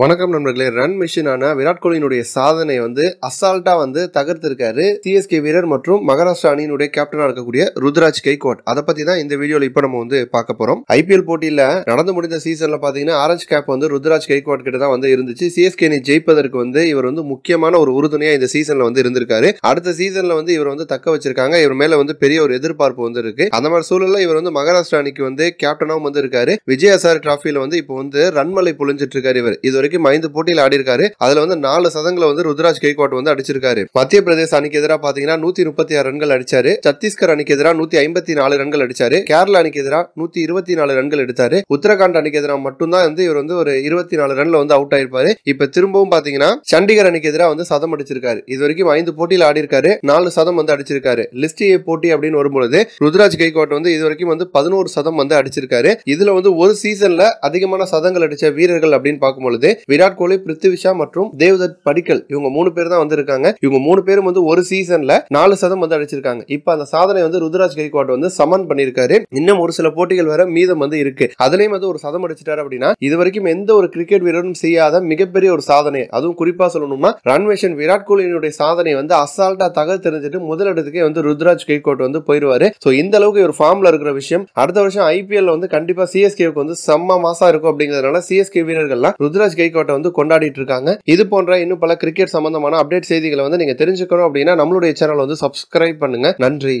வணக்கம் நண்பர்களே ரன் மிஷினான விராட் கோலியினுடைய சாதனை வந்து அசால்ட்டா வந்து தகர்த்திருக்காரு சிஎஸ்கே வீரர் மற்றும் மகாராஷ்டிரா அணியினுடைய கேப்டனா இருக்கக்கூடிய ருத்ராஜ் கைகோட் அதை பத்தி தான் இந்த வீடியோல இப்ப நம்ம வந்து பார்க்க போறோம் ஐபிஎல் போட்டியில நடந்து முடிந்த சீசன்ல பாத்தீங்கன்னா ஆரஞ்ச் கேப் வந்து ருத்ராஜ் கைகோட் கிட்ட தான் வந்து இருந்துச்சு சிஎஸ்கே அணி ஜெயிப்பதற்கு வந்து இவர் வந்து முக்கியமான ஒரு உறுதுணையா இந்த சீசன்ல வந்து இருந்திருக்காரு அடுத்த சீசன்ல வந்து இவர் வந்து தக்க வச்சிருக்காங்க இவர் மேல வந்து பெரிய ஒரு எதிர்பார்ப்பு வந்து இருக்கு அந்த மாதிரி சூழல்ல இவர் வந்து மகாராஷ்டிரா அணிக்கு வந்து கேப்டனாவும் வந்து இருக்காரு விஜய் அசார் டிராஃபில வந்து இப்போ வந்து ரன்மலை பொழிஞ்சிட்டு இருக்காரு இவர் இது வரைக்கும் ஐந்து போட்டியில் ஆடி இருக்காரு அதுல வந்து நாலு சதங்களை வந்து ருத்ராஜ் கைகோட் வந்து அடிச்சிருக்காரு மத்திய பிரதேச அணிக்கு எதிராக பாத்தீங்கன்னா நூத்தி முப்பத்தி ஆறு ரன்கள் அடிச்சாரு சத்தீஸ்கர் அணிக்கு எதிராக நூத்தி ஐம்பத்தி நாலு ரன்கள் அடிச்சாரு கேரளா அணிக்கு எதிராக நூத்தி இருபத்தி நாலு ரன்கள் எடுத்தாரு உத்தரகாண்ட் அணிக்கு எதிராக மட்டும்தான் வந்து இவர் வந்து ஒரு இருபத்தி நாலு ரன்ல வந்து அவுட் ஆயிருப்பாரு இப்ப திரும்பவும் பாத்தீங்கன்னா சண்டிகர் அணிக்கு எதிராக வந்து சதம் அடிச்சிருக்காரு இது வரைக்கும் ஐந்து போட்டியில் ஆடி இருக்காரு நாலு சதம் வந்து அடிச்சிருக்காரு லிஸ்ட் ஏ போட்டி அப்படின்னு வரும்பொழுது ருத்ராஜ் கைகோட் வந்து இது வரைக்கும் வந்து பதினோரு சதம் வந்து அடிச்சிருக்காரு இதுல வந்து ஒரு சீசன்ல அதிகமான சதங்கள் அடிச்ச வீரர்கள் அப்படின்னு பொழுது விராட் கோலி பிருத்திவி ஷா மற்றும் தேவதத் படிக்கல் இவங்க மூணு பேர் தான் வந்திருக்காங்க இவங்க மூணு பேரும் வந்து ஒரு சீசன்ல நாலு சதம் வந்து அடிச்சிருக்காங்க இப்ப அந்த சாதனை வந்து ருத்ராஜ் கைக்வாட் வந்து சமன் பண்ணிருக்காரு இன்னும் ஒரு சில போட்டிகள் வர மீதம் வந்து இருக்கு அதுலயும் வந்து ஒரு சதம் அடிச்சிட்டாரு அப்படின்னா இது வரைக்கும் எந்த ஒரு கிரிக்கெட் வீரரும் செய்யாத மிகப்பெரிய ஒரு சாதனை அதுவும் குறிப்பா சொல்லணும்னா ரன்வேஷன் விராட் கோலியினுடைய சாதனை வந்து அசால்ட்டா தக தெரிஞ்சுட்டு முதலிடத்துக்கே வந்து ருத்ராஜ் கைகோட் வந்து போயிருவாரு சோ இந்த அளவுக்கு ஒரு ஃபார்ம்ல இருக்கிற விஷயம் அடுத்த வருஷம் ஐபிஎல் வந்து கண்டிப்பா சிஎஸ்கேவுக்கு வந்து செம்ம மாசா இருக்கும் அப்படிங்கறதுனால சிஎஸ்கே வீரர்கள்லாம் ருத்ராஜ் கோட்டை வந்து கொண்டாடிட்டு இருக்காங்க இது போன்ற இன்னும் பல கிரிக்கெட் சம்பந்தமான அப்டேட் செய்திகளை வந்து நீங்க தெரிஞ்சுக்கணும் அப்படின்னா நம்மளுடைய சேனல் வந்து சப்ஸ்கிரைப் பண்ணுங்க நன்றி